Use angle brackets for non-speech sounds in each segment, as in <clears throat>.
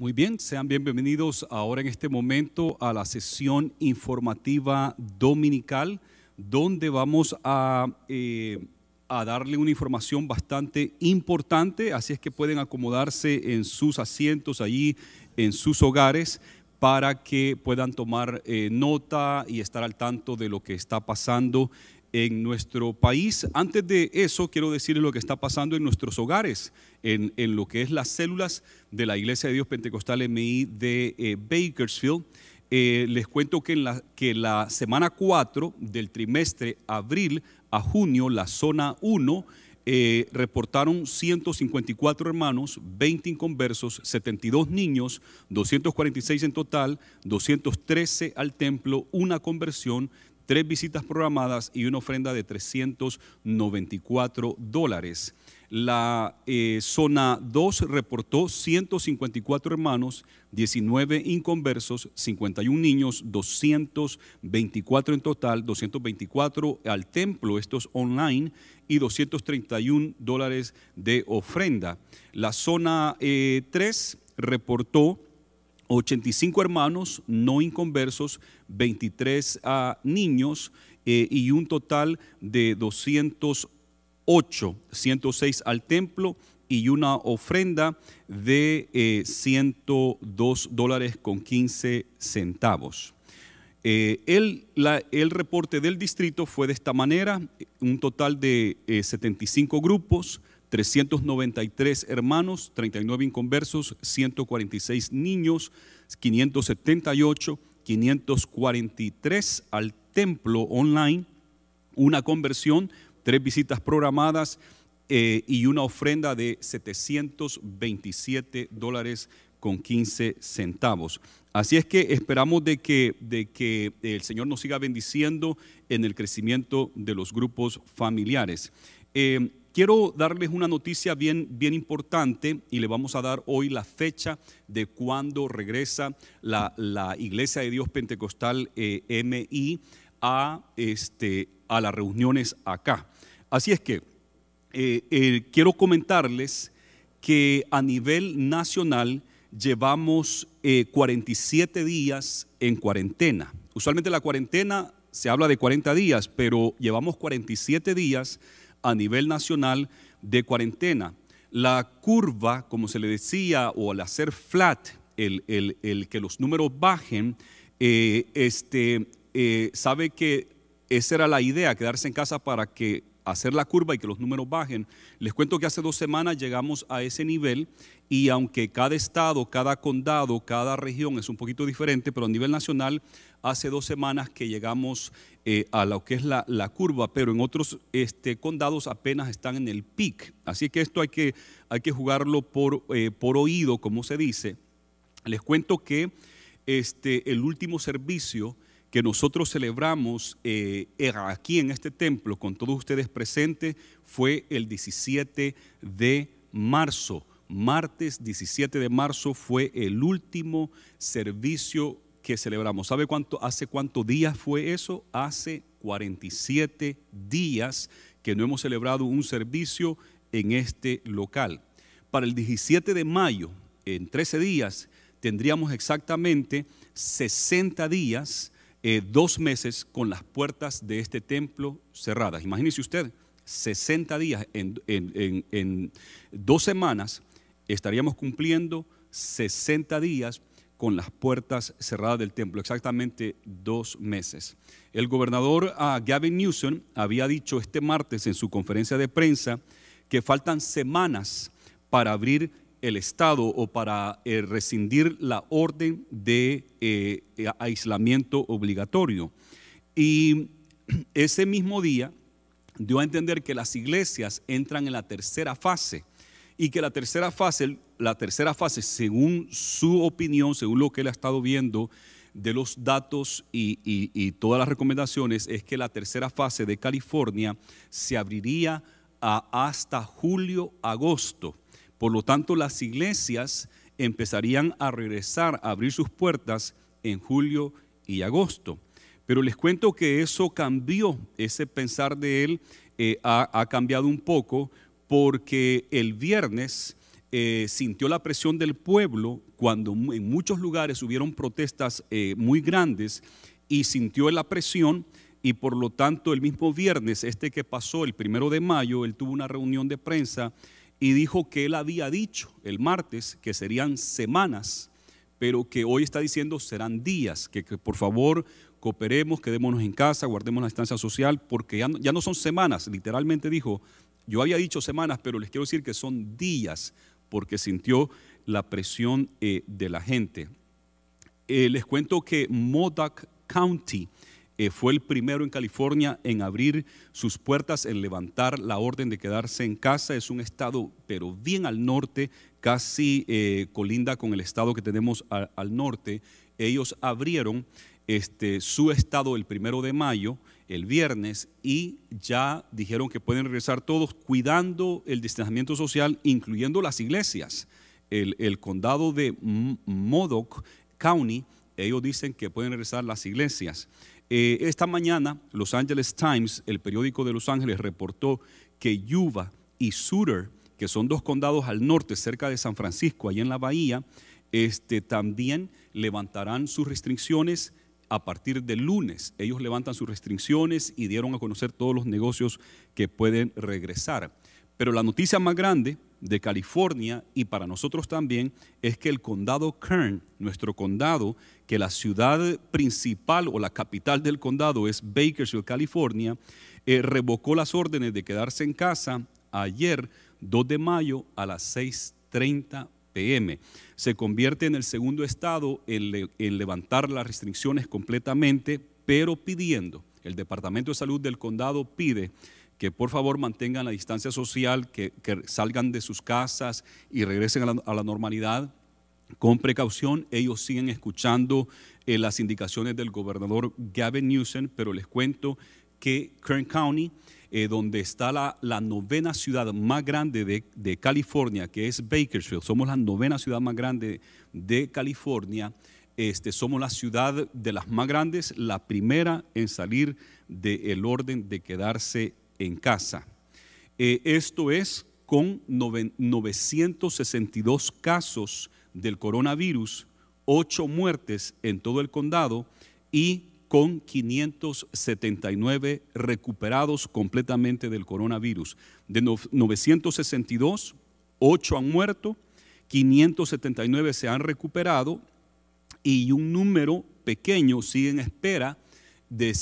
Muy bien, sean bienvenidos ahora en este momento a la sesión informativa dominical, donde vamos eh, a, darle una información bastante importante, así es que pueden acomodarse en sus asientos allí, en sus hogares, para que puedan tomar eh, nota y estar al tanto de lo que está pasando en nuestro país. Antes de eso, quiero decirles lo que está pasando en nuestros hogares, en, lo que es las células de la Iglesia de Dios Pentecostal MI de eh, Bakersfield. Eh, les cuento que en la, que la semana 4 del trimestre abril a junio, la zona 1, eh, reportaron 154 hermanos, 20 inconversos, 72 niños, 246 en total, 213 al templo, una conversión, tres visitas programadas y una ofrenda de 394 dólares. La eh, zona 2 reportó 154 hermanos, 19 inconversos, 51 niños, 224 en total, 224 al templo, estos online, y 231 dólares de ofrenda. La zona 3 eh, reportó 85 hermanos no inconversos, 23 ah, niños eh, y un total de 208, 106 al templo y una ofrenda de 102 eh, dólares con 15 centavos. Eh, el, el, reporte del distrito fue de esta manera, un total de 75 grupos, 393 hermanos, 39 inconversos, 146 niños, 578, 543 al templo online, una conversión, tres visitas programadas eh, y una ofrenda de 727 dólares con 15 centavos. Así es que esperamos de que, de que el Señor nos siga bendiciendo en el crecimiento de los grupos familiares. Eh, Quiero darles una noticia bien, bien importante y le vamos a dar hoy la fecha de cuando regresa la, Iglesia de Dios Pentecostal eh, MI a, este, a las reuniones acá. Así es que eh, eh, quiero comentarles que a nivel nacional llevamos 47 días en cuarentena. Usualmente la cuarentena se habla de 40 días, pero llevamos 47 días a nivel nacional de cuarentena. La curva, como se le decía, o al hacer flat, el, que los números bajen, eh, este, eh, sabe que esa era la idea, quedarse en casa para que hacer la curva y que los números bajen. Les cuento que hace dos semanas llegamos a ese nivel y aunque cada estado, cada condado, cada región es un poquito diferente, pero a nivel nacional hace dos semanas que llegamos eh, a lo que es la, curva, pero en otros este, condados apenas están en el peak. Así que esto hay que, hay que jugarlo por, eh, por oído, como se dice. Les cuento que este, el último servicio que nosotros celebramos eh, aquí en este templo con todos ustedes presentes fue el 17 de marzo. Martes 17 de marzo fue el último servicio que celebramos. ¿Sabe cuánto hace cuántos días fue eso? Hace 47 días que no hemos celebrado un servicio en este local. Para el 17 de mayo, en 13 días, tendríamos exactamente 60 días eh, dos meses con las puertas de este templo cerradas. Imagínese usted, 60 días, en, dos semanas estaríamos cumpliendo 60 días con las puertas cerradas del templo, exactamente dos meses. El gobernador ah, Gavin Newsom había dicho este martes en su conferencia de prensa que faltan semanas para abrir el Estado o para eh, rescindir la orden de eh, eh, aislamiento obligatorio. Y <clears throat> ese mismo día dio a entender que las iglesias entran en la tercera fase y que la tercera fase, la tercera fase según su opinión, según lo que él ha estado viendo de los datos y, todas las recomendaciones, es que la tercera fase de California se abriría a, hasta julio, agosto. Por lo tanto, las iglesias empezarían a regresar a abrir sus puertas en julio y agosto. Pero les cuento que eso cambió, ese pensar de él eh, ha, cambiado un poco porque el viernes eh, sintió la presión del pueblo cuando en muchos lugares hubieron protestas eh, muy grandes y sintió la presión y por lo tanto el mismo viernes, este que pasó el primero de mayo, él tuvo una reunión de prensa y dijo que él había dicho el martes que serían semanas, pero que hoy está diciendo serán días, que, por favor cooperemos, quedémonos en casa, guardemos la distancia social, porque ya no, son semanas, literalmente dijo, yo había dicho semanas, pero les quiero decir que son días, porque sintió la presión eh, de la gente. Eh, les cuento que Modoc County eh, fue el primero en California en abrir sus puertas, en levantar la orden de quedarse en casa. Es un estado, pero bien al norte, casi eh, colinda con el estado que tenemos al norte. Ellos abrieron este, su estado el primero de mayo, el viernes, y ya dijeron que pueden regresar todos cuidando el distanciamiento social, incluyendo las iglesias. El, condado de Modoc County, ellos dicen que pueden regresar las iglesias. Eh, esta mañana, Los Angeles Times, el periódico de Los Ángeles, reportó que Yuba y Sutter, que son dos condados al norte, cerca de San Francisco, allá en la bahía, este, también levantarán sus restricciones a partir del lunes. Ellos levantan sus restricciones y dieron a conocer todos los negocios que pueden regresar. Pero la noticia más grande de California y para nosotros también es que el condado Kern, nuestro condado, que la ciudad principal o la capital del condado es Bakersfield, California, eh, revocó las órdenes de quedarse en casa ayer 2 de mayo a las 6.30 pm. Se convierte en el segundo estado en levantar las restricciones completamente, pero pidiendo, el Departamento de Salud del condado pide que por favor mantengan la distancia social, que, salgan de sus casas y regresen a la, normalidad. Con precaución, ellos siguen escuchando eh, las indicaciones del gobernador Gavin Newsom, pero les cuento que Kern County, eh, donde está la, novena ciudad más grande de, California, que es Bakersfield, somos la novena ciudad más grande de California, este, somos la ciudad de las más grandes, la primera en salir del orden de quedarse en casa. Eh, esto es con 962 casos del coronavirus, 8 muertes en todo el condado y con 579 recuperados completamente del coronavirus. De 962, 8 han muerto, 579 se han recuperado y un número pequeño sigue en espera de,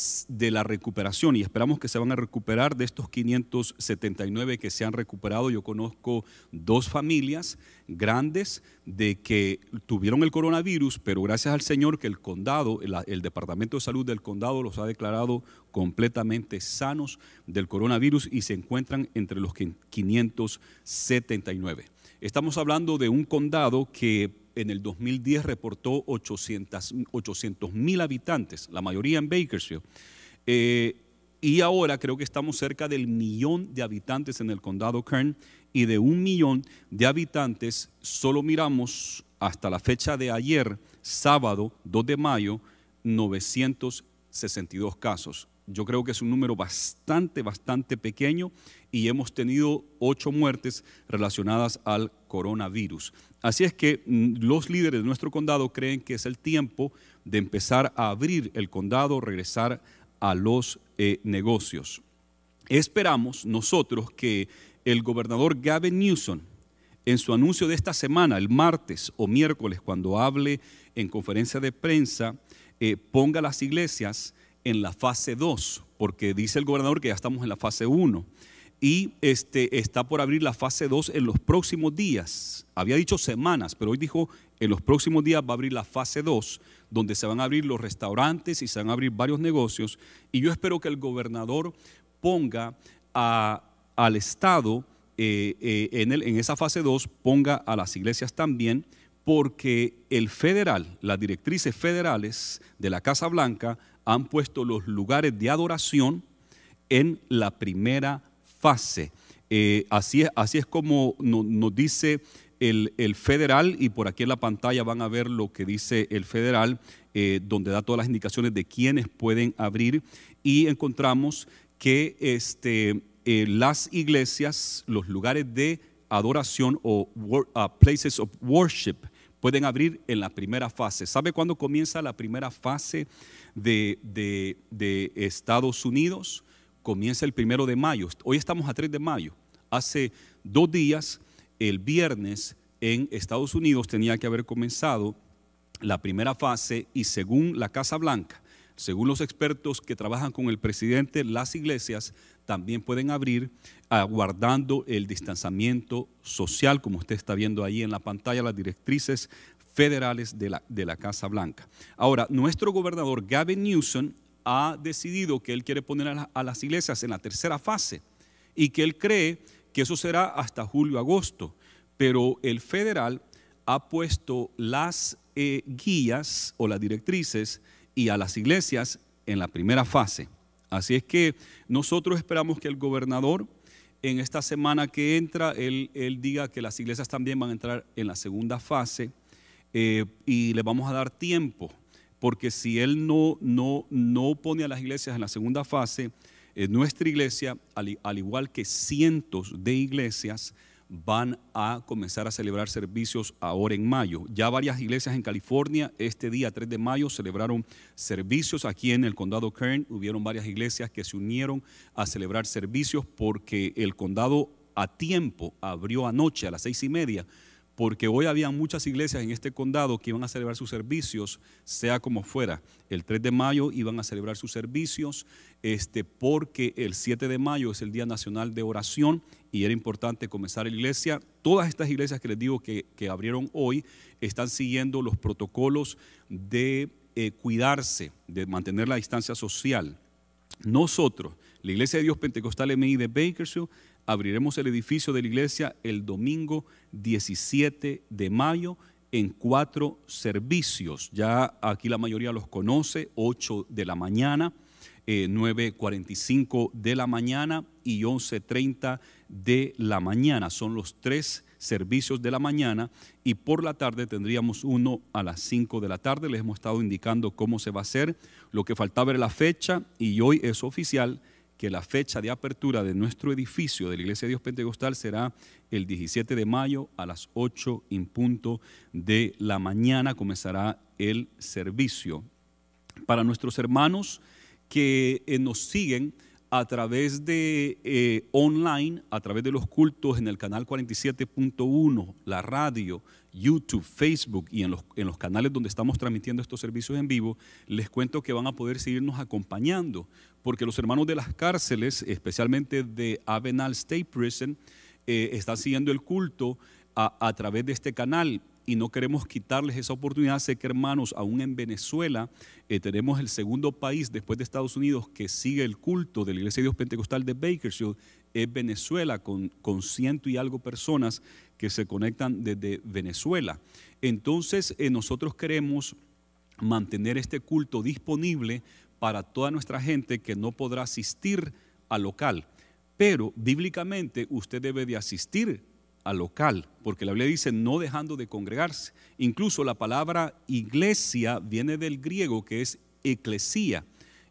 la recuperación y esperamos que se van a recuperar de estos 579 que se han recuperado. Yo conozco dos familias grandes de que tuvieron el coronavirus, pero gracias al Señor que el condado, el Departamento de Salud del condado los ha declarado completamente sanos del coronavirus y se encuentran entre los 579. Estamos hablando de un condado que en el 2010 reportó 800 mil habitantes, la mayoría en Bakersfield. Eh, y ahora creo que estamos cerca del millón de habitantes en el condado Kern y de un millón de habitantes solo miramos hasta la fecha de ayer, sábado 2 de mayo, 900 62 casos. Yo creo que es un número bastante, bastante pequeño y hemos tenido ocho muertes relacionadas al coronavirus. Así es que mm, los líderes de nuestro condado creen que es el tiempo de empezar a abrir el condado, regresar a los eh, negocios. Esperamos nosotros que el gobernador Gavin Newsom, en su anuncio de esta semana, el martes o miércoles, cuando hable en conferencia de prensa, eh, ponga las iglesias en la fase 2, porque dice el gobernador que ya estamos en la fase 1 y este, está por abrir la fase 2 en los próximos días. Había dicho semanas, pero hoy dijo en los próximos días va a abrir la fase 2, donde se van a abrir los restaurantes y se van a abrir varios negocios. Y yo espero que el gobernador ponga al Estado eh, eh, en, en esa fase 2, ponga a las iglesias también, porque el federal, las directrices federales de la Casa Blanca han puesto los lugares de adoración en la primera fase. Eh, así, es, así, es, como nos dice el, federal, y por aquí en la pantalla van a ver lo que dice el federal, eh, donde da todas las indicaciones de quiénes pueden abrir, y encontramos que este, eh, las iglesias, los lugares de adoración o uh, places of worship, pueden abrir en la primera fase. ¿Sabe cuándo comienza la primera fase de, Estados Unidos? Comienza el primero de mayo. Hoy estamos a 3 de mayo. Hace dos días, el viernes, en Estados Unidos tenía que haber comenzado la primera fase y según la Casa Blanca, según los expertos que trabajan con el presidente, las iglesias también pueden abrir aguardando ah, el distanciamiento social, como usted está viendo ahí en la pantalla, las directrices federales de la, Casa Blanca. Ahora, nuestro gobernador Gavin Newsom ha decidido que él quiere poner a, las iglesias en la tercera fase y que él cree que eso será hasta julio-agosto, pero el federal ha puesto las eh, guías o las directrices y a las iglesias en la primera fase. Así es que nosotros esperamos que el gobernador en esta semana que entra, él, diga que las iglesias también van a entrar en la segunda fase eh, y le vamos a dar tiempo, porque si él no, pone a las iglesias en la segunda fase, eh, nuestra iglesia, al igual que cientos de iglesias, van a comenzar a celebrar servicios ahora en mayo. Ya varias iglesias en California este día 3 de mayo celebraron servicios. Aquí en el condado Kern hubieron varias iglesias que se unieron a celebrar servicios porque el condado a tiempo abrió anoche a las seis y media porque hoy había muchas iglesias en este condado que iban a celebrar sus servicios, sea como fuera. El 3 de mayo iban a celebrar sus servicios, este, porque el 7 de mayo es el Día Nacional de Oración y era importante comenzar la iglesia. Todas estas iglesias que les digo que, abrieron hoy están siguiendo los protocolos de eh, cuidarse, de mantener la distancia social. Nosotros, la Iglesia de Dios Pentecostal MI de Bakersfield, abriremos el edificio de la iglesia el domingo 17 de mayo en cuatro servicios. Ya aquí la mayoría los conoce, 8 de la mañana, 9.45 eh, de la mañana y 11.30 de la mañana. Son los tres servicios de la mañana y por la tarde tendríamos uno a las 5 de la tarde. Les hemos estado indicando cómo se va a hacer. Lo que faltaba era la fecha y hoy es oficial que la fecha de apertura de nuestro edificio de la Iglesia de Dios Pentecostal será el 17 de mayo a las 8 en punto de la mañana comenzará el servicio. Para nuestros hermanos que eh, nos siguen a través de eh, online, a través de los cultos en el canal 47.1, la radio, YouTube, Facebook y en los, en los canales donde estamos transmitiendo estos servicios en vivo, les cuento que van a poder seguirnos acompañando porque los hermanos de las cárceles, especialmente de Avenal State Prison, eh, están siguiendo el culto a, través de este canal y no queremos quitarles esa oportunidad. Sé que hermanos, aún en Venezuela eh, tenemos el segundo país después de Estados Unidos que sigue el culto de la Iglesia de Dios Pentecostal de Bakersfield, es Venezuela, con, ciento y algo personas que se conectan desde Venezuela. Entonces eh, nosotros queremos mantener este culto disponible para toda nuestra gente que no podrá asistir al local. Pero bíblicamente usted debe de asistir al local, porque la Biblia dice no dejando de congregarse. Incluso la palabra iglesia viene del griego que es eclesía.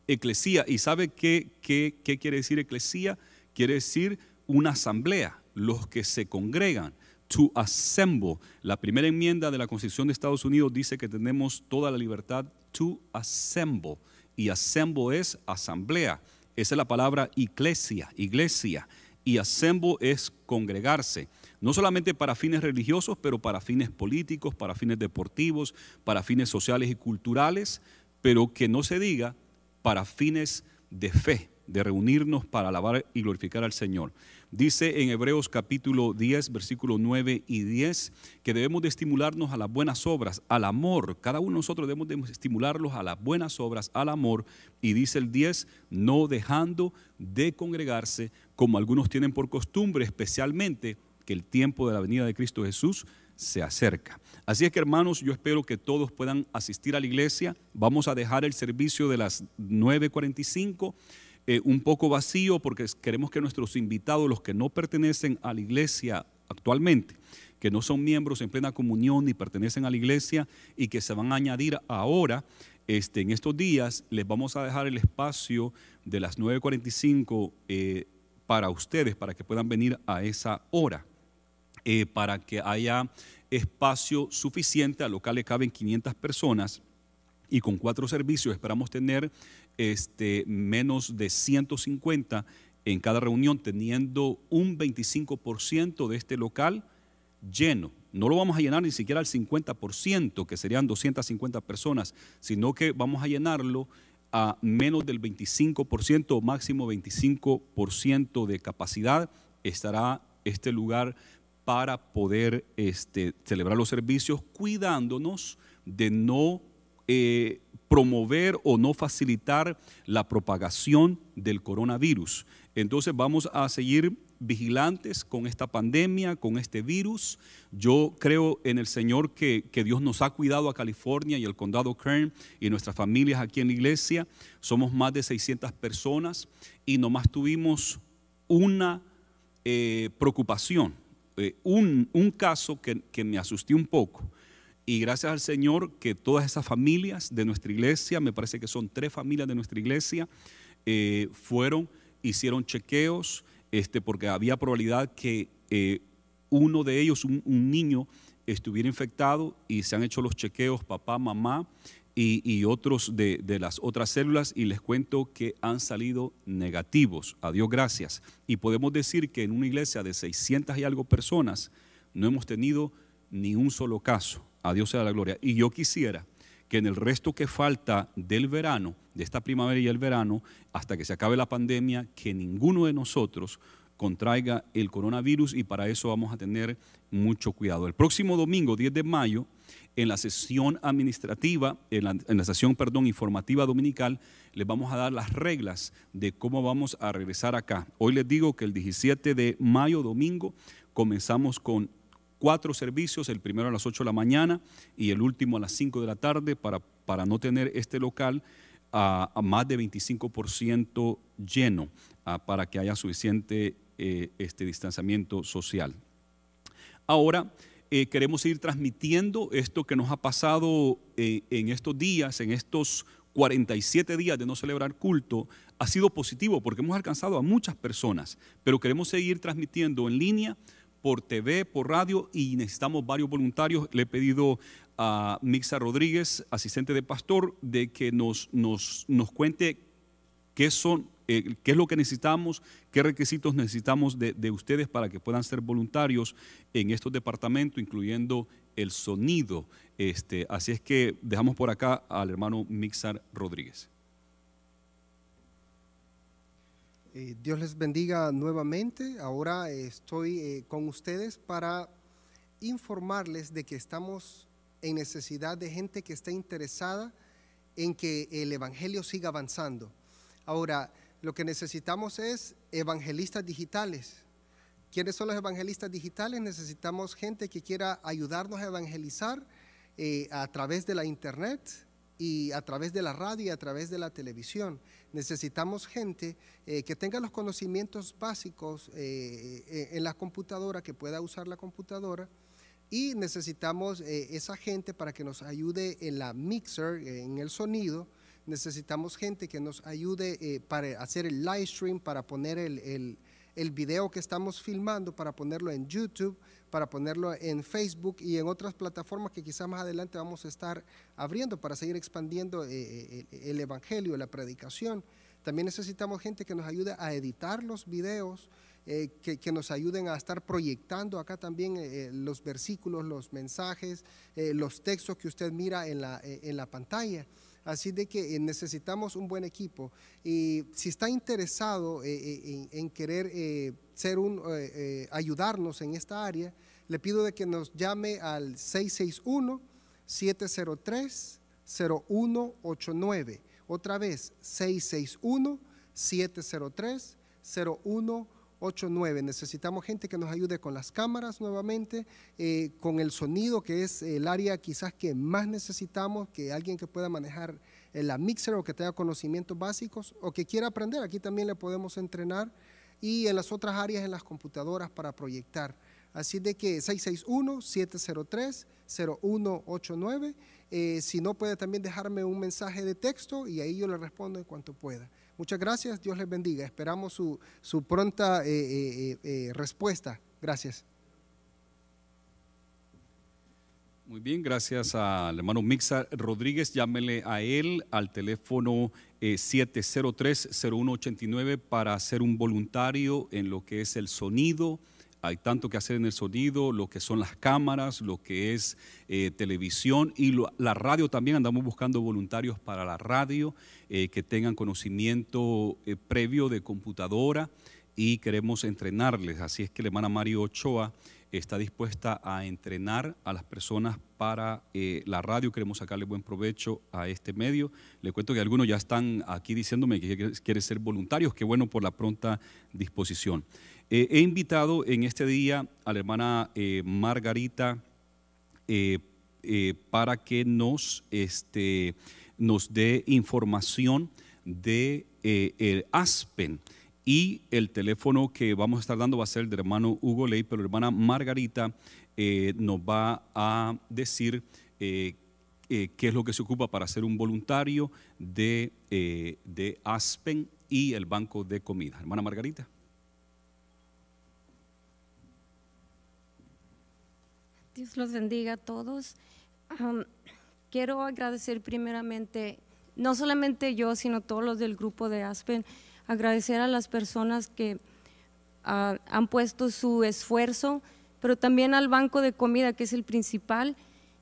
Eclesía, ¿y sabe qué, qué, qué quiere decir eclesía? Quiere decir una asamblea, los que se congregan to assemble. La primera enmienda de la Constitución de Estados Unidos dice que tenemos toda la libertad to assemble y asembo es asamblea. Esa es la palabra iglesia, iglesia. Y asembo es congregarse, no solamente para fines religiosos, pero para fines políticos, para fines deportivos, para fines sociales y culturales, pero que no se diga para fines de fe, de reunirnos para alabar y glorificar al Señor. Dice en Hebreos capítulo 10, versículo 9 y 10, que debemos de estimularnos a las buenas obras, al amor. Cada uno de nosotros debemos de estimularlos a las buenas obras, al amor. Y dice el 10, no dejando de congregarse, como algunos tienen por costumbre, especialmente que el tiempo de la venida de Cristo Jesús se acerca. Así es que hermanos, yo espero que todos puedan asistir a la iglesia. Vamos a dejar el servicio de las 9.45 eh, un poco vacío porque queremos que nuestros invitados, los que no pertenecen a la iglesia actualmente, que no son miembros en plena comunión ni pertenecen a la iglesia y que se van a añadir ahora, este, en estos días les vamos a dejar el espacio de las 9.45 eh, para ustedes, para que puedan venir a esa hora, eh, para que haya espacio suficiente, al local le caben 500 personas y con cuatro servicios esperamos tener este, menos de 150 en cada reunión, teniendo un 25% de este local lleno. No lo vamos a llenar ni siquiera al 50%, que serían 250 personas, sino que vamos a llenarlo a menos del 25% máximo 25% de capacidad estará este lugar para poder este, celebrar los servicios, cuidándonos de no eh, promover o no facilitar la propagación del coronavirus. Entonces vamos a seguir vigilantes con esta pandemia, con este virus. Yo creo en el Señor que, Dios nos ha cuidado a California y el condado Kern y nuestras familias aquí en la iglesia. Somos más de 600 personas y nomás tuvimos una eh, preocupación, eh, un, caso que, que me asusté un poco. Y gracias al Señor que todas esas familias de nuestra iglesia, me parece que son tres familias de nuestra iglesia, eh, fueron, hicieron chequeos, este, porque había probabilidad que eh, uno de ellos, un, niño, estuviera infectado y se han hecho los chequeos, papá, mamá y, otros de, de, las otras células y les cuento que han salido negativos, a Dios gracias. Y podemos decir que en una iglesia de 600 y algo personas no hemos tenido ni un solo caso a Dios sea la gloria. Y yo quisiera que en el resto que falta del verano, de esta primavera y el verano, hasta que se acabe la pandemia, que ninguno de nosotros contraiga el coronavirus y para eso vamos a tener mucho cuidado. El próximo domingo, 10 de mayo, en la sesión administrativa, en la, sesión, perdón, informativa dominical, les vamos a dar las reglas de cómo vamos a regresar acá. Hoy les digo que el 17 de mayo, domingo, comenzamos con cuatro servicios, el primero a las 8 de la mañana y el último a las 5 de la tarde para, no tener este local a, más de 25% lleno para que haya suficiente eh, este distanciamiento social. Ahora, eh, queremos seguir transmitiendo esto que nos ha pasado eh, en estos días, en estos 47 días de no celebrar culto, ha sido positivo porque hemos alcanzado a muchas personas, pero queremos seguir transmitiendo en línea por TV, por radio y necesitamos varios voluntarios. Le he pedido a Mixar Rodríguez, asistente de pastor, de que nos, nos, nos cuente qué son eh, qué es lo que necesitamos, qué requisitos necesitamos de, ustedes para que puedan ser voluntarios en estos departamentos, incluyendo el sonido. Este, así es que dejamos por acá al hermano Mixar Rodríguez. Eh, Dios les bendiga nuevamente. Ahora eh, estoy eh, con ustedes para informarles de que estamos en necesidad de gente que esté interesada en que el Evangelio siga avanzando. Ahora, lo que necesitamos es evangelistas digitales. ¿Quiénes son los evangelistas digitales? Necesitamos gente que quiera ayudarnos a evangelizar a través de la internet y a través de la radio y a través de la televisión necesitamos gente eh, que tenga los conocimientos básicos eh, eh, en la computadora, que pueda usar la computadora. Y necesitamos esa gente para que nos ayude en la mixer, en el sonido. Necesitamos gente que nos ayude para hacer el live stream, para poner el el video que estamos filmando para ponerlo en YouTube, para ponerlo en Facebook y en otras plataformas que quizás más adelante vamos a estar abriendo para seguir expandiendo eh, eh, el Evangelio, la predicación. También necesitamos gente que nos ayude a editar los videos, eh, que, nos ayuden a estar proyectando acá también los versículos, los mensajes, los textos que usted mira en la, en la pantalla. Así de que eh, necesitamos un buen equipo. Y si está interesado eh, eh, en, querer ser un, ayudarnos en esta área, le pido de que nos llame al 661-703-0189. Otra vez, 661-703-0189. 8, 9. Necesitamos gente que nos ayude con las cámaras nuevamente, eh, con el sonido, que es el área quizás que más necesitamos, que alguien que pueda manejar la mixer o que tenga conocimientos básicos o que quiera aprender. Aquí también le podemos entrenar y en las otras áreas, en las computadoras para proyectar. Así de que 661-703-0189. Eh, si no, puede también dejarme un mensaje de texto y ahí yo le respondo en cuanto pueda. Muchas gracias, Dios les bendiga. Esperamos su, su pronta eh, eh, eh, respuesta. Gracias. Muy bien, gracias al hermano Mixa Rodríguez. Llámele a él al teléfono 703-0189 para ser un voluntario en lo que es el sonido, hay tanto que hacer en el sonido, lo que son las cámaras, lo que es eh, televisión y la radio también. Andamos buscando voluntarios para la radio eh, que tengan conocimiento eh, previo de computadora y queremos entrenarles. Así es que le hermana Mario Ochoa está dispuesta a entrenar a las personas para eh, la radio. Queremos sacarle buen provecho a este medio. Le cuento que algunos ya están aquí diciéndome que quieren ser voluntarios. Qué bueno por la pronta disposición. Eh, he invitado en este día a la hermana eh, Margarita para que nos, este, nos dé información de el Aspen. Y el teléfono que vamos a estar dando va a ser del hermano Hugo Ley, pero la hermana Margarita eh, nos va a decir eh, eh, qué es lo que se ocupa para ser un voluntario de, Aspen y el banco de comida. Hermana Margarita. Dios los bendiga a todos. quiero agradecer primeramente, no solamente yo, sino todos los del grupo de Aspen agradecer a las personas que ah, han puesto su esfuerzo, pero también al banco de comida, que es el principal,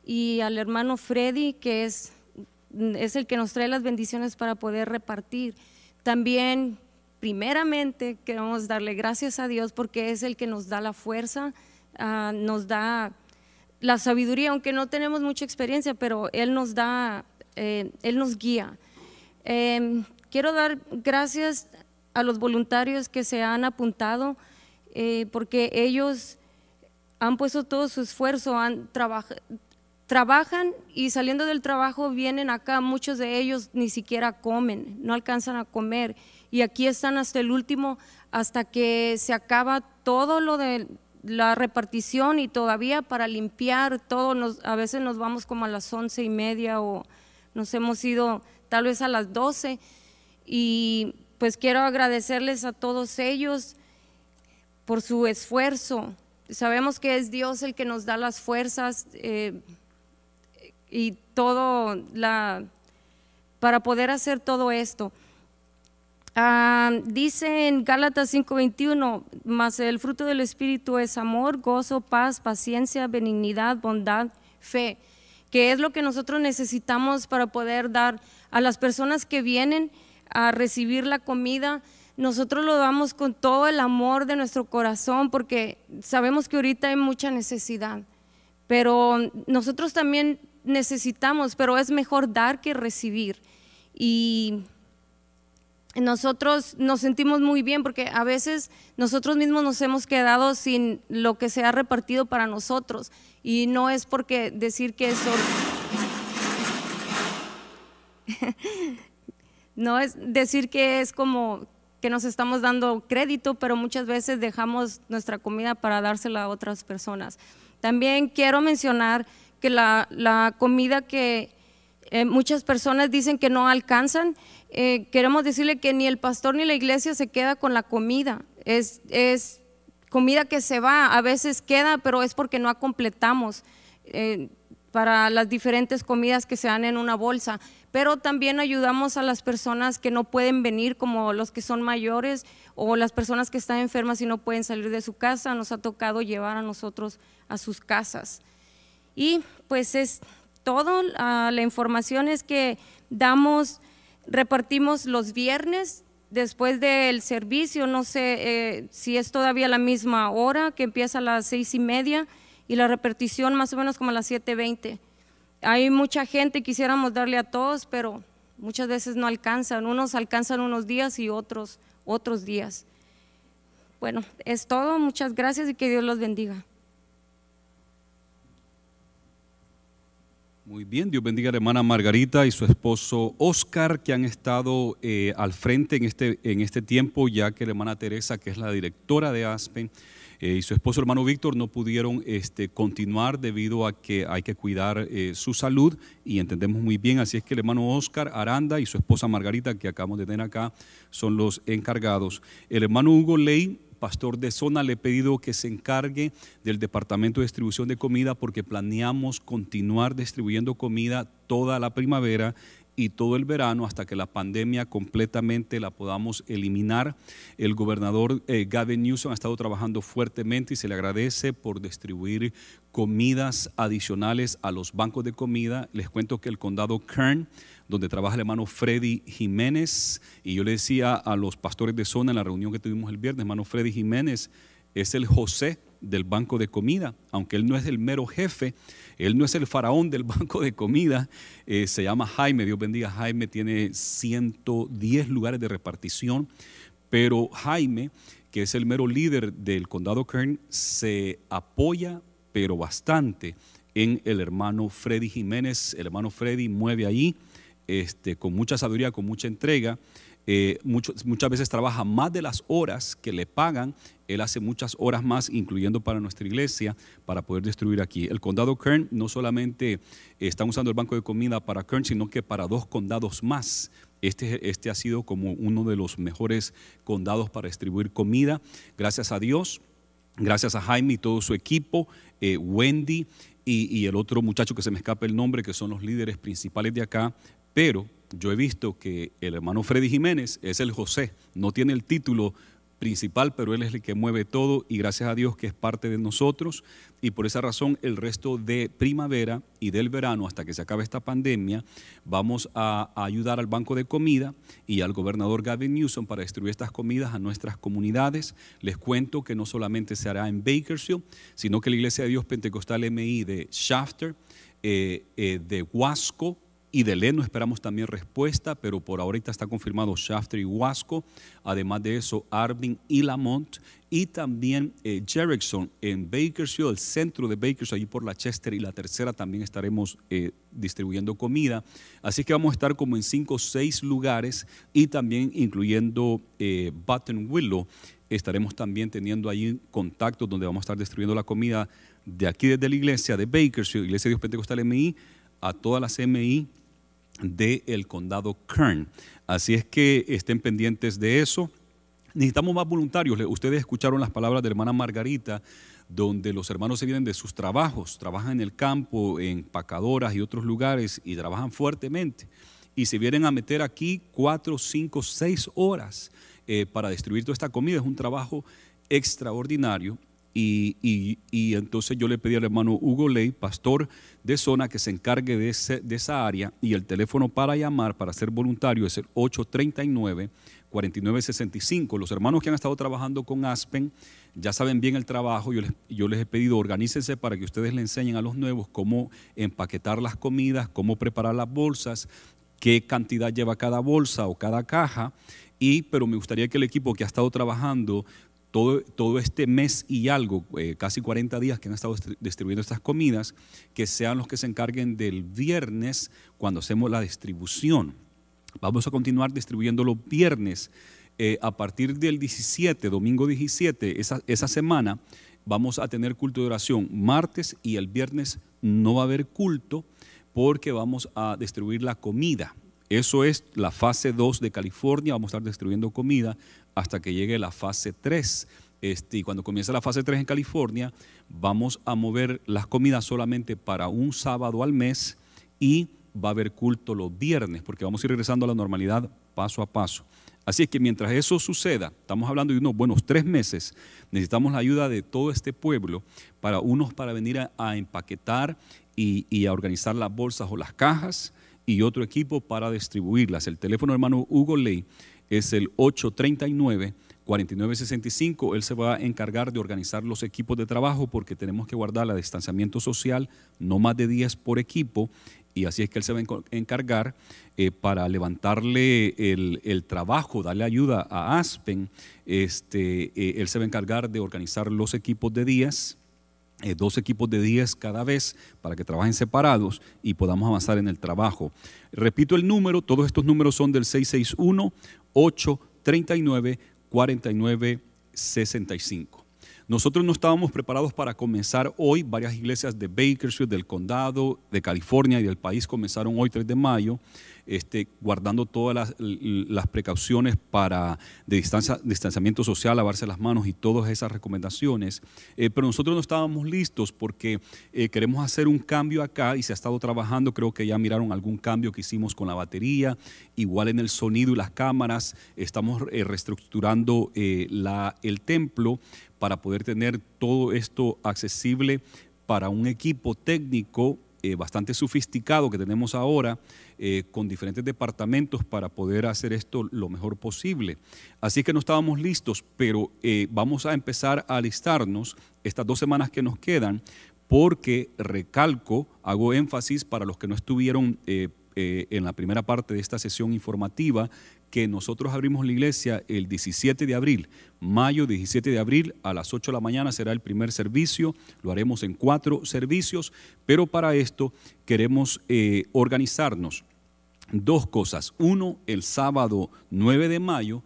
y al hermano Freddy, que es, es el que nos trae las bendiciones para poder repartir. También, primeramente, queremos darle gracias a Dios porque es el que nos da la fuerza, ah, nos da la sabiduría, aunque no tenemos mucha experiencia, pero Él nos da, eh, Él nos guía. Em, quiero dar gracias a los voluntarios que se han apuntado, eh, porque ellos han puesto todo su esfuerzo, han, trabajan y saliendo del trabajo vienen acá, muchos de ellos ni siquiera comen, no alcanzan a comer y aquí están hasta el último, hasta que se acaba todo lo de la repartición y todavía para limpiar todo, nos, a veces nos vamos como a las once y media o nos hemos ido tal vez a las doce y pues quiero agradecerles a todos ellos por su esfuerzo. Sabemos que es Dios el que nos da las fuerzas eh, y todo la para poder hacer todo esto. Ah, dice en Gálatas 5:21, mas el fruto del Espíritu es amor, gozo, paz, paciencia, benignidad, bondad, fe, que es lo que nosotros necesitamos para poder dar a las personas que vienen a recibir la comida, nosotros lo damos con todo el amor de nuestro corazón porque sabemos que ahorita hay mucha necesidad, pero nosotros también necesitamos, pero es mejor dar que recibir. Y nosotros nos sentimos muy bien porque a veces nosotros mismos nos hemos quedado sin lo que se ha repartido para nosotros y no es porque decir que eso <laughs> No es decir que es como que nos estamos dando crédito, pero muchas veces dejamos nuestra comida para dársela a otras personas. También quiero mencionar que la, comida que eh, muchas personas dicen que no alcanzan, eh, queremos decirle que ni el pastor ni la iglesia se queda con la comida. Es, comida que se va, a veces queda, pero es porque no completamos. Eh, para las diferentes comidas que se dan en una bolsa, pero también ayudamos a las personas que no pueden venir, como los que son mayores o las personas que están enfermas y no pueden salir de su casa, nos ha tocado llevar a nosotros a sus casas. Y pues es todo, ah, la información es que damos, repartimos los viernes después del servicio, no sé eh, si es todavía la misma hora que empieza a las seis y media, y la repetición más o menos como a las 7.20. Hay mucha gente, quisiéramos darle a todos, pero muchas veces no alcanzan. Unos alcanzan unos días y otros otros días. Bueno, es todo. Muchas gracias y que Dios los bendiga. Muy bien, Dios bendiga a la hermana Margarita y su esposo Oscar, que han estado eh, al frente en este, en este tiempo, ya que la hermana Teresa, que es la directora de Aspen, eh, y su esposo, hermano Víctor, no pudieron este, continuar debido a que hay que cuidar eh, su salud y entendemos muy bien. Así es que el hermano Oscar Aranda y su esposa Margarita, que acabamos de tener acá, son los encargados. El hermano Hugo Ley pastor de zona, le he pedido que se encargue del departamento de distribución de comida porque planeamos continuar distribuyendo comida toda la primavera y todo el verano hasta que la pandemia completamente la podamos eliminar. El gobernador eh, Gavin Newsom ha estado trabajando fuertemente y se le agradece por distribuir comidas adicionales a los bancos de comida. Les cuento que el condado Kern, donde trabaja el hermano Freddy Jiménez, y yo le decía a los pastores de zona en la reunión que tuvimos el viernes, hermano Freddy Jiménez es el José del banco de comida, aunque él no es el mero jefe, él no es el faraón del <laughs> banco de comida, eh, se llama Jaime, Dios bendiga, Jaime tiene 110 lugares de repartición, pero Jaime, que es el mero líder del condado Kern, se apoya, pero bastante, en el hermano Freddy Jiménez, el hermano Freddy mueve ahí este, con mucha sabiduría, con mucha entrega. Eh, muchas veces trabaja más de las horas que le pagan. Él hace muchas horas más, incluyendo para nuestra iglesia, para poder distribuir aquí. El condado Kern no solamente eh, está usando el banco de comida para Kern, sino que para dos condados más. Este, este ha sido como uno de los mejores condados para distribuir comida. Gracias a Dios, gracias a Jaime y todo su equipo, eh, Wendy. Y, y, el otro muchacho que se me escapa el nombre, que son los líderes principales de acá, pero yo he visto que el hermano Freddy Jiménez es el José, no tiene el título principal, pero él es el que mueve todo y gracias a Dios que es parte de nosotros y por esa razón el resto de primavera y del verano hasta que se acabe esta pandemia vamos a, ayudar al banco de comida y al gobernador Gavin Newsom para distribuir estas comidas a nuestras comunidades. Les cuento que no solamente se hará en Bakersfield, sino que la Iglesia de Dios Pentecostal MI de Shafter, eh, eh, de Huasco, y de Leno esperamos también respuesta, pero por ahorita está confirmado Shafter y Huasco. además de eso Arvin y Lamont y también eh, Jerickson en Bakersfield, el centro de Bakersfield, allí por la Chester y la tercera también estaremos eh, distribuyendo comida. Así que vamos a estar como en cinco o seis lugares y también incluyendo eh, Button Willow. Estaremos también teniendo ahí contacto donde vamos a estar distribuyendo la comida de aquí desde la iglesia de Bakersfield, Iglesia de Dios Pentecostal MI, a todas las MI del el condado Kern. Así es que estén pendientes de eso. Necesitamos más voluntarios. Ustedes escucharon las palabras de la hermana Margarita, donde los hermanos se vienen de sus trabajos, trabajan en el campo, en pacadoras y otros lugares y trabajan fuertemente. Y se vienen a meter aquí cuatro, cinco, seis horas eh, para distribuir toda esta comida. Es un trabajo extraordinario. Y, y entonces yo le pedí al hermano Hugo Ley, pastor, de zona que se encargue de, de esa área y el teléfono para llamar, para ser voluntario, es el 839-4965. Los hermanos que han estado trabajando con Aspen ya saben bien el trabajo. Yo les, yo les he pedido, organícense para que ustedes le enseñen a los nuevos cómo empaquetar las comidas, cómo preparar las bolsas, qué cantidad lleva cada bolsa o cada caja. Y, pero me gustaría que el equipo que ha estado trabajando todo, este mes y algo, eh, casi 40 días que han estado distribuyendo estas comidas, que sean los que se encarguen del viernes cuando hacemos la distribución. Vamos a continuar distribuyendo los viernes. Eh, a partir del 17, domingo 17, esa, esa semana, vamos a tener culto de oración martes y el viernes no va a haber culto porque vamos a distribuir la comida. Eso es la fase 2 de California, vamos a estar distribuyendo comida hasta que llegue la fase 3. Este, y cuando comience la fase 3 en California, vamos a mover las comidas solamente para un sábado al mes y va a haber culto los viernes, porque vamos a ir regresando a la normalidad paso a paso. Así es que mientras eso suceda, estamos hablando de unos buenos tres meses, necesitamos la ayuda de todo este pueblo para unos para venir a, empaquetar y, y, a organizar las bolsas o las cajas y otro equipo para distribuirlas. El teléfono hermano Hugo Ley es el 839. 4965, él se va a encargar de organizar los equipos de trabajo porque tenemos que guardar el distanciamiento social, no más de días por equipo, y así es que él se va a encargar eh, para levantarle el, trabajo, darle ayuda a Aspen. Este, eh, él se va a encargar de organizar los equipos de días, eh, dos equipos de 10 cada vez para que trabajen separados y podamos avanzar en el trabajo. Repito el número, todos estos números son del 661-839-4965. Nosotros no estábamos preparados para comenzar hoy, varias iglesias de Bakersfield, del condado, de California y del país comenzaron hoy 3 de mayo. Este, guardando todas las, precauciones para de distancia, distanciamiento social, lavarse las manos y todas esas recomendaciones. Eh, pero nosotros no estábamos listos porque eh, queremos hacer un cambio acá y se ha estado trabajando, creo que ya miraron algún cambio que hicimos con la batería, igual en el sonido y las cámaras, estamos eh, reestructurando el templo para poder tener todo esto accesible para un equipo técnico eh, bastante sofisticado que tenemos ahora eh, con diferentes departamentos para poder hacer esto lo mejor posible. Así que no estábamos listos, pero eh, vamos a empezar a listarnos estas dos semanas que nos quedan porque recalco, hago énfasis para los que no estuvieron... en la primera parte de esta sesión informativa que nosotros abrimos la iglesia el 17 de abril, mayo 17 de abril a las 8 de la mañana será el primer servicio, lo haremos en cuatro servicios, pero para esto queremos eh, organizarnos dos cosas. Uno, el sábado 9 de mayo.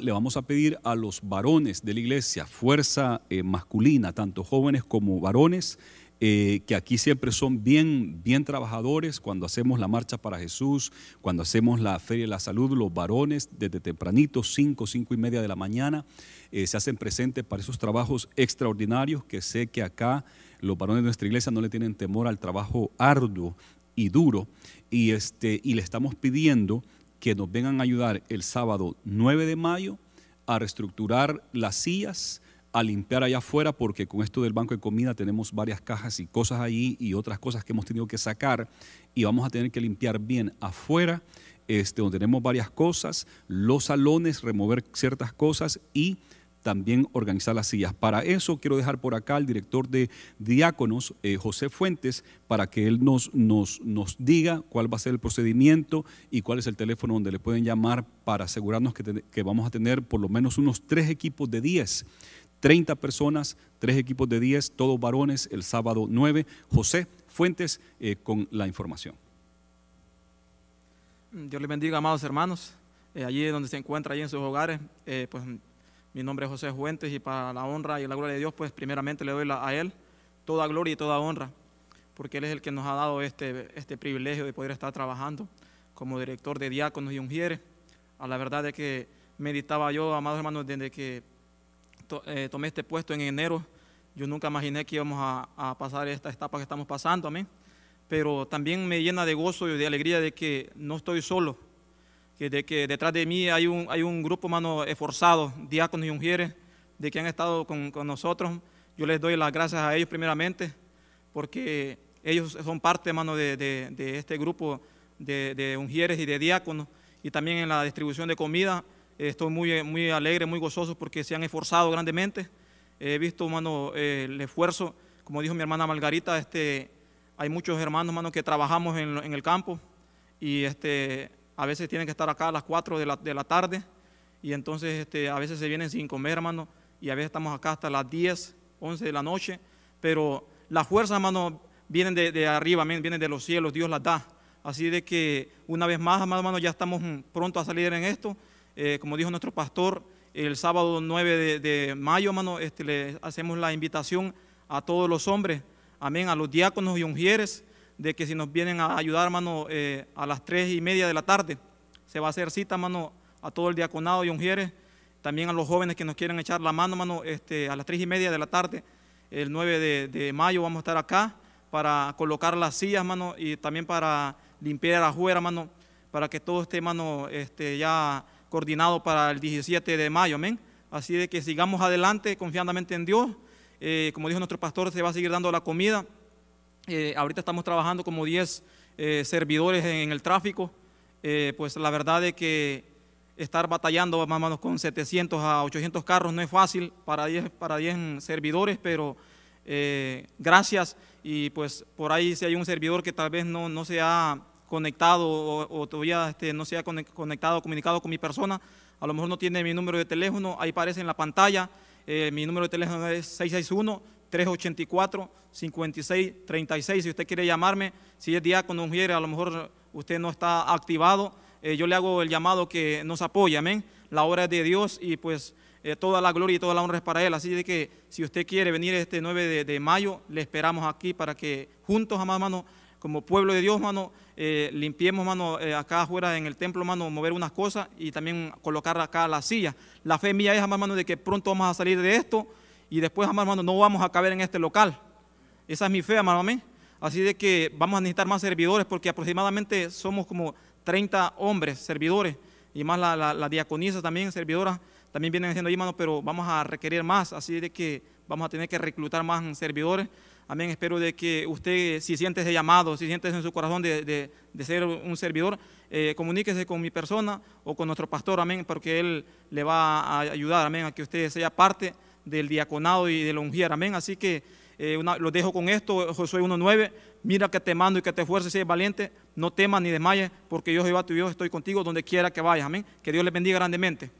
le vamos a pedir a los varones de la iglesia, fuerza eh, masculina, tanto jóvenes como varones, eh, que aquí siempre son bien, bien trabajadores. Cuando hacemos la marcha para Jesús, cuando hacemos la Feria de la Salud, los varones desde tempranito, 5, 5 y media de la mañana, eh, se hacen presentes para esos trabajos extraordinarios que sé que acá los varones de nuestra iglesia no le tienen temor al trabajo arduo y duro. Y, este, y le estamos pidiendo que nos vengan a ayudar el sábado 9 de mayo a reestructurar las sillas a limpiar allá afuera porque con esto del banco de comida tenemos varias cajas y cosas ahí y otras cosas que hemos tenido que sacar y vamos a tener que limpiar bien afuera, este, donde tenemos varias cosas, los salones, remover ciertas cosas y también organizar las sillas. Para eso quiero dejar por acá al director de diáconos, eh, José Fuentes, para que él nos, nos, nos, diga cuál va a ser el procedimiento y cuál es el teléfono donde le pueden llamar para asegurarnos que, que vamos a tener por lo menos unos tres equipos de 10 30 personas, tres equipos de 10, todos varones, el sábado 9. José Fuentes eh, con la información. Mm, Dios le bendiga, amados hermanos. Eh, allí donde se encuentra, allí en sus hogares, eh, pues mm, mi nombre es José Fuentes y para la honra y la gloria de Dios, pues primeramente le doy a Él toda gloria y toda honra, porque Él es el que nos ha dado este, este privilegio de poder estar trabajando como director de diáconos y ungieres. A la verdad de que meditaba yo, amados hermanos, desde que eh, tomé este puesto en enero, yo nunca imaginé que íbamos a, pasar esta etapa que estamos pasando, amén. Pero también me llena de gozo y de alegría de que no estoy solo, que de que detrás de mí hay un, hay un grupo humano esforzado, diáconos y ungieres, de que han estado con, nosotros. Yo les doy las gracias a ellos primeramente, porque ellos son parte, hermano, de, de este grupo de, de, ungieres y de diáconos, y también en la distribución de comida estoy muy, muy alegre, muy gozoso porque se han esforzado grandemente. He visto, hermano, eh, el esfuerzo. Como dijo mi hermana Margarita, este, hay muchos hermanos, hermano que trabajamos en, el campo y este, a veces tienen que estar acá a las 4 de la, de la tarde y entonces este, a veces se vienen sin comer, hermano, y a veces estamos acá hasta las 10, 11 de la noche, pero las fuerzas, hermano, vienen de, de arriba, vienen de los cielos, Dios las da. Así de que una vez más, hermano, ya estamos pronto a salir en esto eh, como dijo nuestro pastor, el sábado 9 de, mayo, hermano, este, le hacemos la invitación a todos los hombres, amén, a los diáconos y ungieres, de que si nos vienen a ayudar, hermano, eh, a las 3 y media de la tarde, se va a hacer cita, hermano, a todo el diaconado y ungieres, también a los jóvenes que nos quieren echar la mano, hermano, este, a las 3 y media de la tarde, el 9 de, mayo vamos a estar acá para colocar las sillas, hermano, y también para limpiar afuera, hermano, para que todo esté, hermano, este, ya coordinado para el 17 de mayo, amén. Así de que sigamos adelante confiadamente en Dios. Eh, como dijo nuestro pastor, se va a seguir dando la comida. Eh, ahorita estamos trabajando como 10 eh, servidores en, el tráfico. pues la verdad es que estar batallando, más o menos con 700 a 800 carros no es fácil para 10, para 10 servidores, pero gracias. Y pues por ahí si hay un servidor que tal vez no, no se ha conectado o, todavía este, no se ha conectado o comunicado con mi persona, a lo mejor no tiene mi número de teléfono, ahí aparece en la pantalla, eh, mi número de teléfono es 661-384-5636, si usted quiere llamarme, si es día diácono mujer, a lo mejor usted no está activado, eh, yo le hago el llamado que nos apoya, amén, la obra es de Dios y pues... Eh, toda la gloria y toda la honra es para Él. Así de que si usted quiere venir este 9 de, mayo, le esperamos aquí para que juntos, amados mano como pueblo de Dios, mano, eh, limpiemos, mano, eh, acá afuera en el templo, mano, mover unas cosas y también colocar acá la silla. La fe mía es, mano, de que pronto vamos a salir de esto y después, hermano, no vamos a caber en este local. Esa es mi fe, hermano, amén. Así de que vamos a necesitar más servidores porque aproximadamente somos como 30 hombres, servidores, y más la, diaconisa también, servidora también vienen diciendo ahí, hermano, pero vamos a requerir más, así de que vamos a tener que reclutar más servidores Amén. Espero de que usted, si siente ese llamado, si siente en su corazón de, ser un servidor, eh, comuníquese con mi persona o con nuestro pastor. Amén. Porque él le va a ayudar. Amén. A que usted sea parte del diaconado y del ungier. Amén. Así que eh, lo dejo con esto. Josué 1.9. Mira que te mando y que te esfuerces, seas valiente. No temas ni desmayes, porque yo, Jehová tu Dios, estoy contigo donde quiera que vayas. Amén. Que Dios les bendiga grandemente.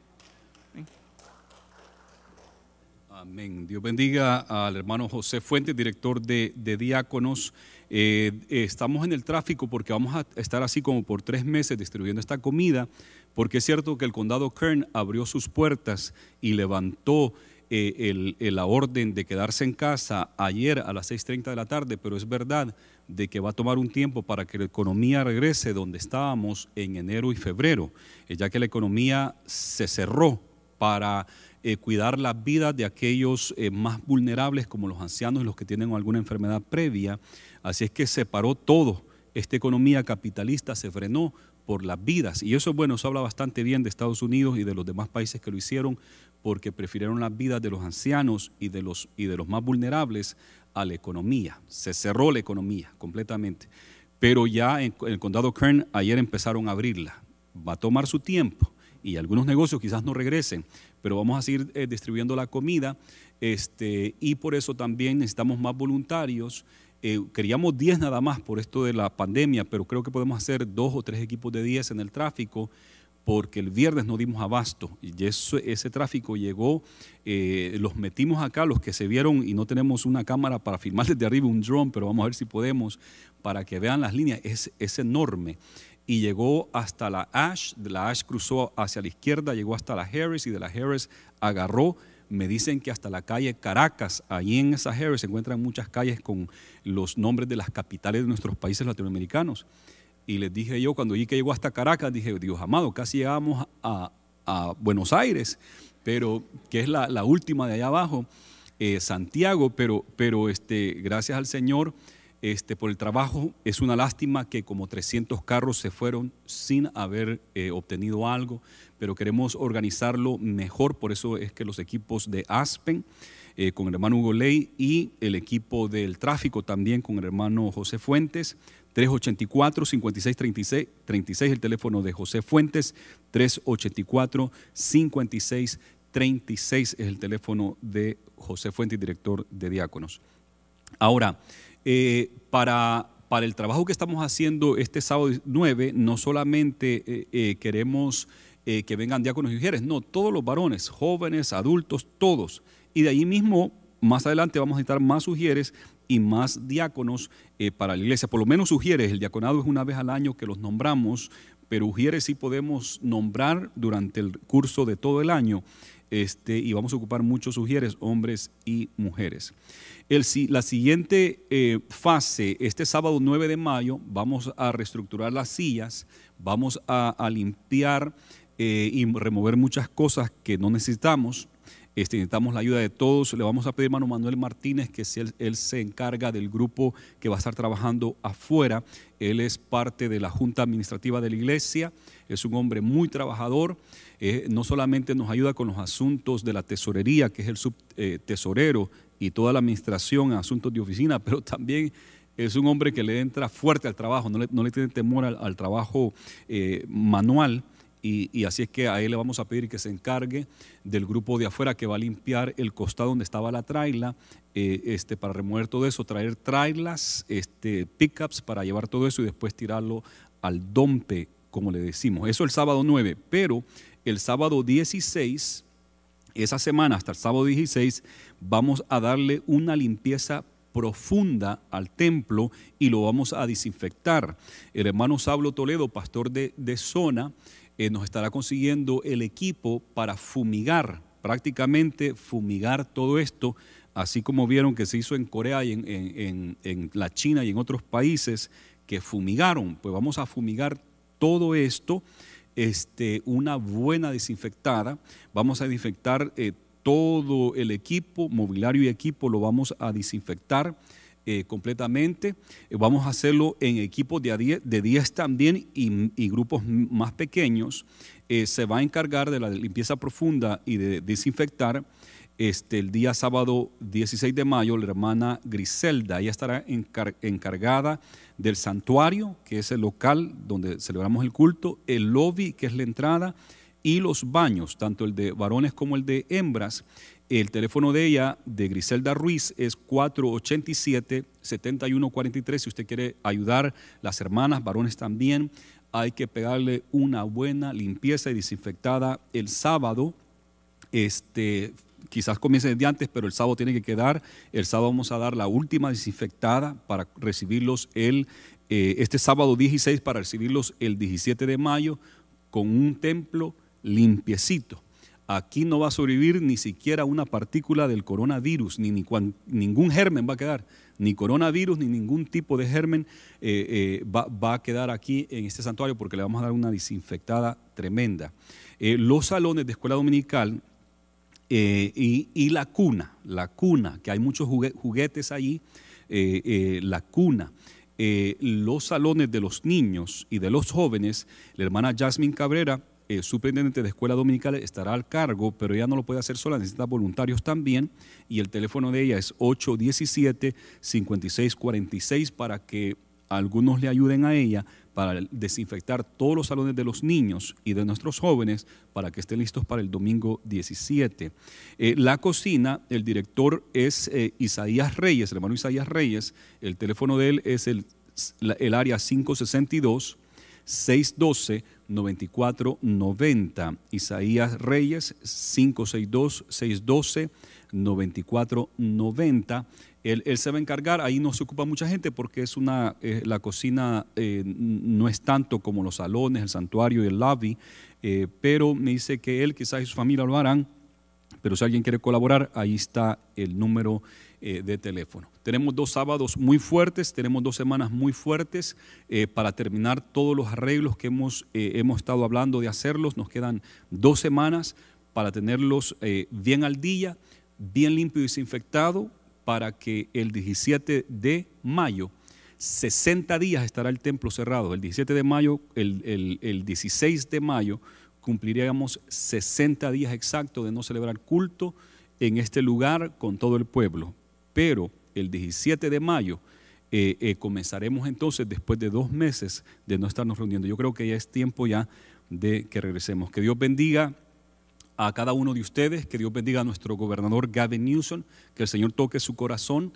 Amén. Dios bendiga al hermano José Fuentes, director de, Diáconos. Eh, eh, estamos en el tráfico porque vamos a estar así como por tres meses distribuyendo esta comida, porque es cierto que el condado Kern abrió sus puertas y levantó eh, la orden de quedarse en casa ayer a las 6.30 de la tarde, pero es verdad de que va a tomar un tiempo para que la economía regrese donde estábamos en enero y febrero, ya que la economía se cerró para eh, cuidar las vidas de aquellos eh, más vulnerables como los ancianos, los que tienen alguna enfermedad previa. Así es que se paró todo. Esta economía capitalista se frenó por las vidas. Y eso bueno, eso habla bastante bien de Estados Unidos y de los demás países que lo hicieron, porque prefirieron las vidas de los ancianos y de los, y de los más vulnerables a la economía. Se cerró la economía completamente. Pero ya en el condado Kern ayer empezaron a abrirla. Va a tomar su tiempo y algunos negocios quizás no regresen, pero vamos a seguir eh, distribuyendo la comida este, y por eso también necesitamos más voluntarios. Eh, queríamos 10 nada más por esto de la pandemia, pero creo que podemos hacer dos o tres equipos de 10 en el tráfico porque el viernes no dimos abasto y eso, ese tráfico llegó, eh, los metimos acá, los que se vieron y no tenemos una cámara para filmar desde arriba, un drone, pero vamos a ver si podemos, para que vean las líneas, es, es enorme y llegó hasta la Ash, de la Ash cruzó hacia la izquierda, llegó hasta la Harris y de la Harris agarró, me dicen que hasta la calle Caracas, ahí en esa Harris se encuentran muchas calles con los nombres de las capitales de nuestros países latinoamericanos. Y les dije yo, cuando vi que llegó hasta Caracas, dije, Dios amado, casi llegamos a, Buenos Aires, pero que es la, última de allá abajo, eh, Santiago, pero, pero este, gracias al Señor este, por el trabajo. Es una lástima que como 300 carros se fueron sin haber eh, obtenido algo, pero queremos organizarlo mejor, por eso es que los equipos de Aspen eh, con el hermano Hugo Ley y el equipo del tráfico también con el hermano José Fuentes. 384-5636, 36 el teléfono de José Fuentes, 384-5636 es el teléfono de José Fuentes, director de Diáconos. Ahora, eh, para, el trabajo que estamos haciendo este sábado 9, no solamente eh, eh, queremos que vengan diáconos y mujeres, no, todos los varones, jóvenes, adultos, todos. Y de ahí mismo, más adelante vamos a necesitar más sugieres y más diáconos para la iglesia. Por lo menos sugieres, el diaconado es una vez al año que los nombramos, pero sugieres sí podemos nombrar durante el curso de todo el año. Este, y vamos a ocupar muchos sugieres, hombres y mujeres. El, la siguiente eh, fase, este sábado 9 de mayo, vamos a reestructurar las sillas, vamos a, limpiar eh, y remover muchas cosas que no necesitamos. Este, necesitamos la ayuda de todos. Le vamos a pedir, hermano Manuel Martínez, que él, él, se encarga del grupo que va a estar trabajando afuera. Él es parte de la Junta Administrativa de la Iglesia, es un hombre muy trabajador. Eh, no solamente nos ayuda con los asuntos de la tesorería, que es el subtesorero eh, y toda la administración, asuntos de oficina, pero también es un hombre que le entra fuerte al trabajo, no le, tiene temor al, trabajo eh, manual y, así es que a él le vamos a pedir que se encargue del grupo de afuera que va a limpiar el costado donde estaba la traila, eh, este, para remover todo eso, traer trailas, este, pickups para llevar todo eso y después tirarlo al dompe, como le decimos. Eso el sábado 9, pero el sábado 16, esa semana hasta el sábado 16, vamos a darle una limpieza profunda al templo y lo vamos a desinfectar. El hermano Sablo Toledo, pastor de zona, eh, nos estará consiguiendo el equipo para fumigar, prácticamente fumigar todo esto, así como vieron que se hizo en Corea y en, la China y en otros países que fumigaron, pues vamos a fumigar todo esto, este, una buena desinfectada, vamos a desinfectar eh, todo el equipo, mobiliario y equipo lo vamos a desinfectar. Eh, completamente. Eh, vamos a hacerlo en equipos de 10 también y, grupos más pequeños. Eh, se va a encargar de la limpieza profunda y de desinfectar. Este, el día sábado 16 de mayo, la hermana Griselda, ella estará encargada del santuario, que es el local donde celebramos el culto, el lobby, que es la entrada, y los baños, tanto el de varones como el de hembras. El teléfono de ella, de Griselda Ruiz, es 487-7143. Si usted quiere ayudar, las hermanas, varones también, hay que pegarle una buena limpieza y desinfectada el sábado. Este, quizás comience desde antes, pero el sábado tiene que quedar. El sábado vamos a dar la última desinfectada para recibirlos el, eh, este sábado 16, para recibirlos el 17 de mayo con un templo limpiecito. Aquí no va a sobrevivir ni siquiera una partícula del coronavirus, ni, ningún germen va a quedar, ni coronavirus, ni ningún tipo de germen eh, eh, va, a quedar aquí en este santuario porque le vamos a dar una desinfectada tremenda. Eh, los salones de escuela dominical y, la cuna, la cuna, que hay muchos juguetes allí, la cuna. los salones de los niños y de los jóvenes, la hermana Jasmine Cabrera eh, superintendente de escuela dominical estará al cargo, pero ella no lo puede hacer sola, necesita voluntarios también. Y el teléfono de ella es 817-5646 para que algunos le ayuden a ella para desinfectar todos los salones de los niños y de nuestros jóvenes para que estén listos para el domingo 17. Eh, la cocina, el director es eh, Isaías Reyes, hermano Isaías Reyes, el teléfono de él es el, el área 562 612 9490. Isaías Reyes 562 612 9490. Él, él, se va a encargar, ahí no se ocupa mucha gente porque es una, eh, la cocina eh, no es tanto como los salones, el santuario y el lobby, eh, pero me dice que él quizás y su familia lo harán, pero si alguien quiere colaborar, ahí está el número eh, de teléfono. Tenemos dos sábados muy fuertes, tenemos dos semanas muy fuertes eh, para terminar todos los arreglos que hemos, eh, hemos estado hablando de hacerlos. Nos quedan dos semanas para tenerlos bien al día, bien limpio y desinfectado, para que el 17 de mayo 60 días estará el templo cerrado. El 17 de mayo, el, el, el, 16 de mayo, cumpliríamos 60 días exactos de no celebrar culto en este lugar con todo el pueblo pero el 17 de mayo eh, eh, comenzaremos entonces después de dos meses de no estarnos reuniendo. Yo creo que ya es tiempo ya de que regresemos. Que Dios bendiga a cada uno de ustedes, que Dios bendiga a nuestro gobernador Gavin Newsom, que el Señor toque su corazón,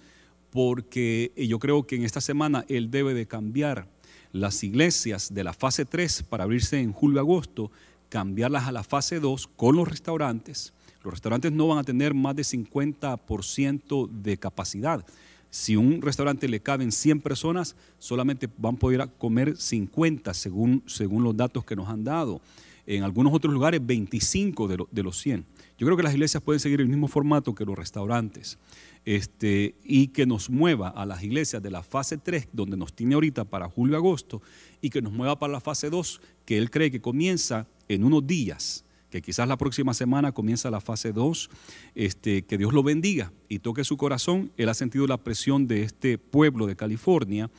porque eh, yo creo que en esta semana Él debe de cambiar las iglesias de la fase 3 para abrirse en julio-agosto, cambiarlas a la fase 2 con los restaurantes, los restaurantes no van a tener más de 50% de capacidad. Si un restaurante le caben 100 personas, solamente van a poder comer 50 según, según los datos que nos han dado. En algunos otros lugares, 25 de, los 100. Yo creo que las iglesias pueden seguir el mismo formato que los restaurantes este, y que nos mueva a las iglesias de la fase 3, donde nos tiene ahorita para julio-agosto, y que nos mueva para la fase 2, que él cree que comienza en unos días quizás la próxima semana comienza la fase 2. Este, que Dios lo bendiga y toque su corazón. Él ha sentido la presión de este pueblo de California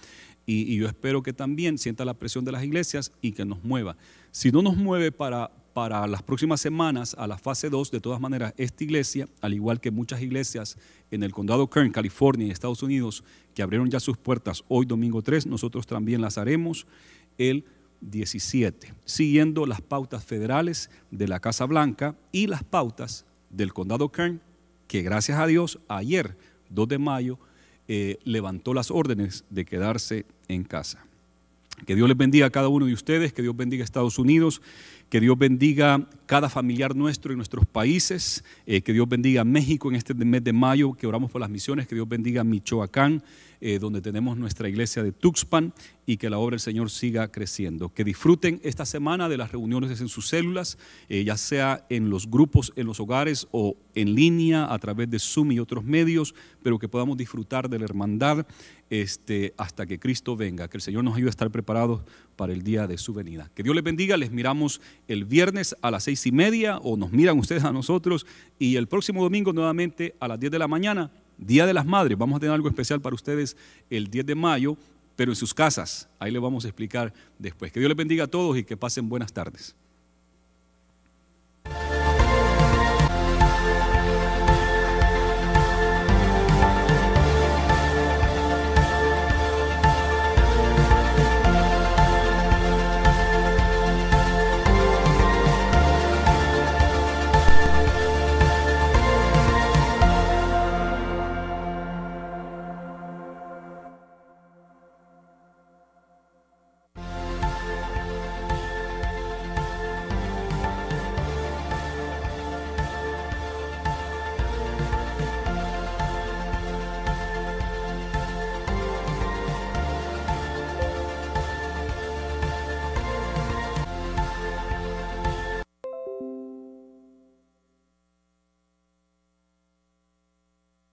y, yo espero que también sienta la presión de las iglesias y que nos mueva. Si no nos mueve para, para las próximas semanas a la fase 2, de todas maneras, esta iglesia, al igual que muchas iglesias en el condado Kern, California, y Estados Unidos, que abrieron ya sus puertas hoy domingo 3, nosotros también las haremos. El 17, siguiendo las pautas federales de la Casa Blanca y las pautas del condado Kern, que gracias a Dios ayer, 2 de mayo, eh, levantó las órdenes de quedarse en casa. Que Dios les bendiga a cada uno de ustedes, que Dios bendiga a Estados Unidos, que Dios bendiga cada familiar nuestro y nuestros países, eh, que Dios bendiga a México en este mes de mayo, que oramos por las misiones, que Dios bendiga a Michoacán, eh, donde tenemos nuestra iglesia de Tuxpan y que la obra del Señor siga creciendo. Que disfruten esta semana de las reuniones en sus células, eh, ya sea en los grupos, en los hogares o en línea a través de Zoom y otros medios, pero que podamos disfrutar de la hermandad este, hasta que Cristo venga. Que el Señor nos ayude a estar preparados para el día de su venida. Que Dios les bendiga. Les miramos el viernes a las seis y media o nos miran ustedes a nosotros y el próximo domingo nuevamente a las diez de la mañana Día de las Madres, vamos a tener algo especial para ustedes el 10 de mayo, pero en sus casas. Ahí les vamos a explicar después. Que Dios les bendiga a todos y que pasen buenas tardes.